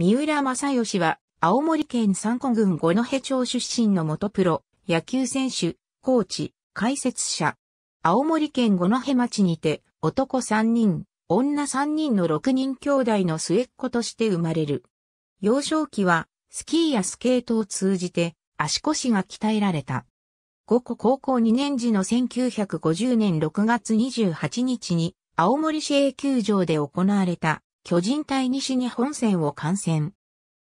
三浦正義は、青森県三古郡五戸町出身の元プロ、野球選手、コーチ、解説者。青森県五戸町にて、男3人、女3人の6人兄弟の末っ子として生まれる。幼少期は、スキーやスケートを通じて、足腰が鍛えられた。五個高校2年時の1950年6月28日に、青森市営球場で行われた巨人対西日本戦を観戦。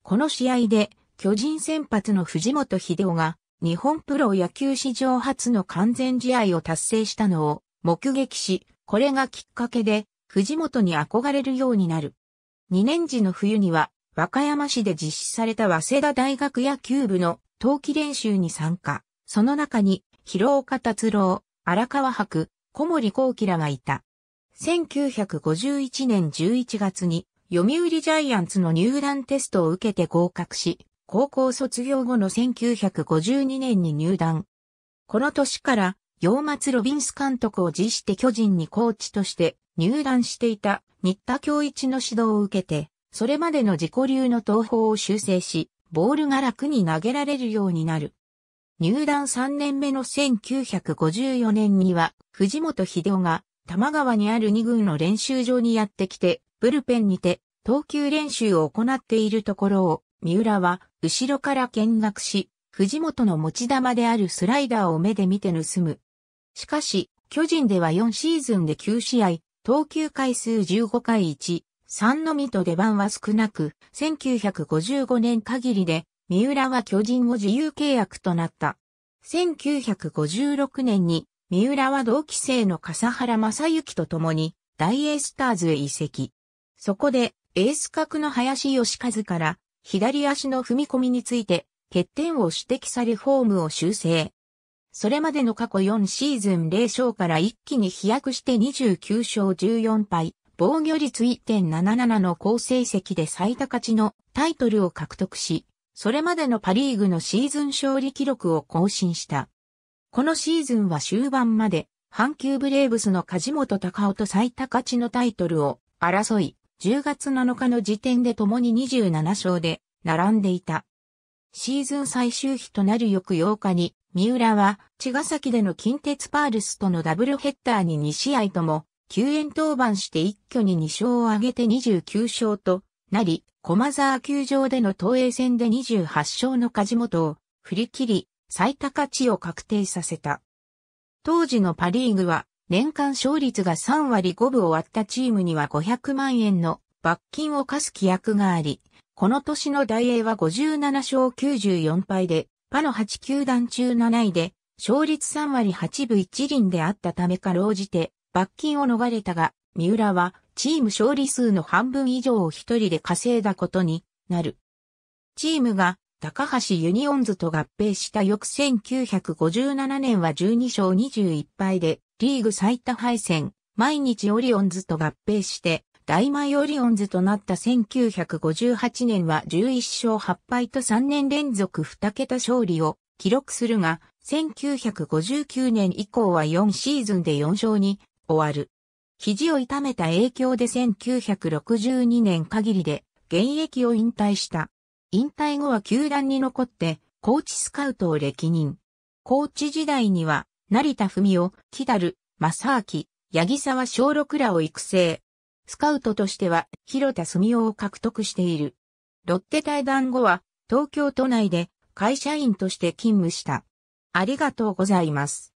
この試合で、巨人先発の藤本秀夫が、日本プロ野球史上初の完全試合を達成したのを目撃し、これがきっかけで、藤本に憧れるようになる。2年時の冬には、和歌山市で実施された早稲田大学野球部の冬季練習に参加。その中に、広岡達郎、荒川博、小森幸喜らがいた。1951年11月に読売ジャイアンツの入団テストを受けて合格し、高校卒業後の1952年に入団。この年から、洋松ロビンス監督を辞して巨人にコーチとして入団していた新田京一の指導を受けて、それまでの自己流の投法を修正し、ボールが楽に投げられるようになる。入団3年目の1954年には、藤本秀夫が多摩川にある2軍の練習場にやってきて、ブルペンにて、投球練習を行っているところを、三浦は、後ろから見学し、藤本の持ち玉であるスライダーを目で見て盗む。しかし、巨人では4シーズンで9試合、投球回数15回1、3のみと出番は少なく、1955年限りで、三浦は巨人を自由契約となった。1956年に三浦は同期生の笠原正幸と共に、大エースターズへ移籍。そこで、エース格の林義和から、左足の踏み込みについて、欠点を指摘されフォームを修正。それまでの過去4シーズン0勝から一気に飛躍して29勝14敗、防御率1.77の好成績で最多勝ちのタイトルを獲得し、それまでのパリーグのシーズン勝利記録を更新した。このシーズンは終盤まで、阪急ブレーブスの梶本隆夫と最高値のタイトルを争い、10月7日の時点で共に27勝で並んでいた。シーズン最終日となる翌8日に、三浦は茅ヶ崎での近鉄パールスとのダブルヘッダーに2試合とも、救援登板して一挙に2勝を挙げて29勝となり、駒沢球場での東映戦で28勝の梶本を振り切り、最高値を確定させた。当時のパリーグは年間勝率が3割5分を割ったチームには500万円の罰金を課す規約があり、この年の大英は57勝94敗で、パの8球団中7位で、勝率3割8分1輪であったためかろうじて、罰金を逃れたが、三浦は、チーム勝利数の半分以上を一人で稼いだことになる。チームが高橋ユニオンズと合併した翌1957年は12勝21敗でリーグ最多敗戦、毎日オリオンズと合併して大前オリオンズとなった1958年は11勝8敗と3年連続2桁勝利を記録するが、1959年以降は4シーズンで4勝に終わる。肘を痛めた影響で1962年限りで現役を引退した。引退後は球団に残って、コーチスカウトを歴任。コーチ時代には、成田文夫、木樽、る、正明、八木沢小六らを育成。スカウトとしては、広田澄夫を獲得している。ロッテ対談後は、東京都内で会社員として勤務した。ありがとうございます。